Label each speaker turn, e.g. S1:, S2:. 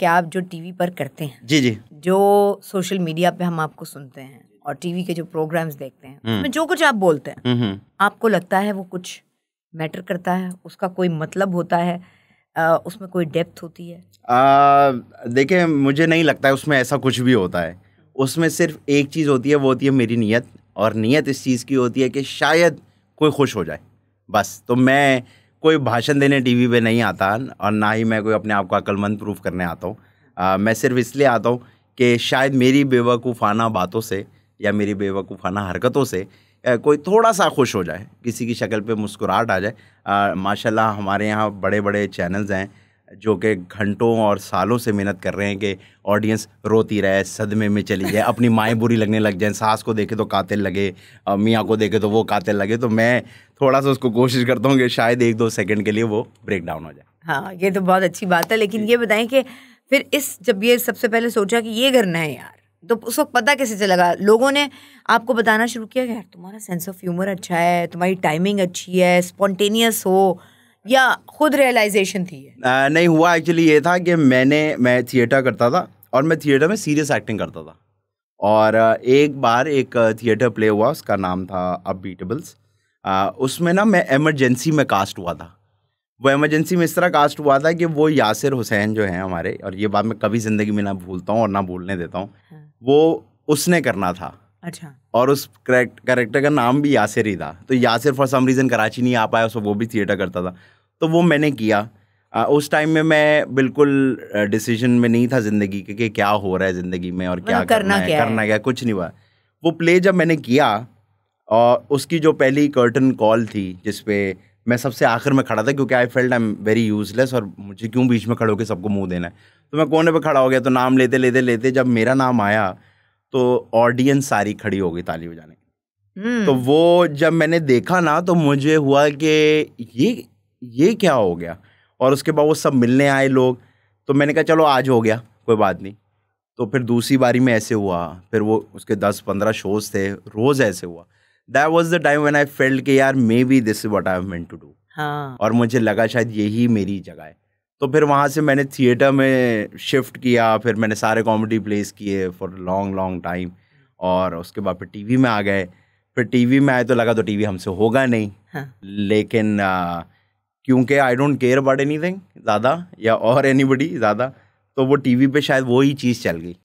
S1: कि आप जो टीवी पर करते हैं जी जी जो सोशल मीडिया पे हम आपको सुनते हैं और टीवी के जो प्रोग्राम्स देखते हैं हम्म। उसमें जो कुछ आप बोलते हैं हम्म, हम्म। आपको लगता है वो कुछ मैटर करता है उसका कोई मतलब होता है आ, उसमें कोई डेप्थ होती है
S2: देखिए मुझे नहीं लगता है उसमें ऐसा कुछ भी होता है उसमें सिर्फ एक चीज़ होती है वो होती है मेरी नीयत और नीयत इस चीज़ की होती है कि शायद कोई खुश हो जाए बस तो मैं कोई भाषण देने टीवी पे नहीं आता और ना ही मैं कोई अपने आप को अक्लमंद प्रूफ करने आता हूँ मैं सिर्फ इसलिए आता हूँ कि शायद मेरी बेवकूफ़ाना बातों से या मेरी बेवकूफ़ाना हरकतों से कोई थोड़ा सा खुश हो जाए किसी की शक्ल पे मुस्कुराहट आ जाए माशाल्लाह हमारे यहाँ बड़े बड़े चैनल्स हैं जो कि घंटों और सालों से मेहनत कर रहे हैं कि ऑडियंस रोती रहे सदमे में चली जाए अपनी माएँ बुरी लगने लग जाए सास को देखे तो कातिल लगे मियाँ को देखे तो वो कातिल लगे तो मैं थोड़ा सा उसको कोशिश करता हूँ कि शायद एक दो सेकंड के लिए वो ब्रेक डाउन हो जाए
S1: हाँ ये तो बहुत अच्छी बात है लेकिन ये बताएं कि फिर इस जब ये सबसे पहले सोचा कि ये करना है यार तो उस वक्त पता कैसे चलेगा लोगों ने आपको बताना शुरू किया कि यार तुम्हारा सेंस ऑफ ह्यूमर अच्छा है तुम्हारी टाइमिंग अच्छी है स्पॉन्टेनियस हो या खुद रियलाइजेशन थी
S2: आ, नहीं हुआ एक्चुअली ये था कि मैंने मैं थिएटर करता था और मैं थिएटर में सीरियस एक्टिंग करता था और एक बार एक थिएटर प्ले हुआ उसका नाम था अपबीटेबल्स उसमें ना मैं एमरजेंसी में कास्ट हुआ था वो एमरजेंसी में इस तरह कास्ट हुआ था कि वो यासिर हुसैन जो हैं हमारे और ये बात मैं कभी ज़िंदगी में ना भूलता हूँ और ना भूलने देता हूँ हाँ। वो उसने करना था अच्छा और उस करेक्टर का नाम भी यासिर ही था तो Yasir for some reason Karachi नहीं आ पाया उसको वो भी थिएटर करता था तो वो मैंने किया आ, उस टाइम में मैं बिल्कुल डिसीजन में नहीं था ज़िंदगी के कि क्या हो रहा है ज़िंदगी में और क्या मतलब करना, करना क्या है करना क्या कुछ नहीं हुआ वो प्ले जब मैंने किया और उसकी जो पहली कर्टन कॉल थी जिसपे मैं सबसे आखिर में खड़ा था क्योंकि I felt I am very useless और मुझे क्यों बीच में खड़े होकर सबको मुंह देना है तो मैं कोने पे खड़ा हो गया तो नाम लेते लेते लेते जब मेरा नाम आया तो ऑडियंस सारी खड़ी हो गई ताली बजाने की तो हम्म। वो जब मैंने देखा ना तो मुझे हुआ कि ये ये क्या हो गया और उसके बाद वो सब मिलने आए लोग तो मैंने कहा चलो आज हो गया कोई बात नहीं तो फिर दूसरी बारी में ऐसे हुआ फिर वो उसके दस पंद्रह शोज थे रोज़ ऐसे हुआ that was the time when I felt कि यार maybe this is what I meant to do और मुझे लगा शायद यही मेरी जगह है तो फिर वहाँ से मैंने थिएटर में शिफ्ट किया फिर मैंने सारे कॉमेडी प्लेस किए फॉर लॉन्ग लॉन्ग टाइम और उसके बाद फिर टीवी में आ गए फिर टीवी में आए तो लगा तो टीवी हमसे होगा नहीं हाँ. लेकिन क्योंकि I don't care about any ज़्यादा या और एनीबडी ज़्यादा तो वो टीवी पे शायद वही चीज़ चल गई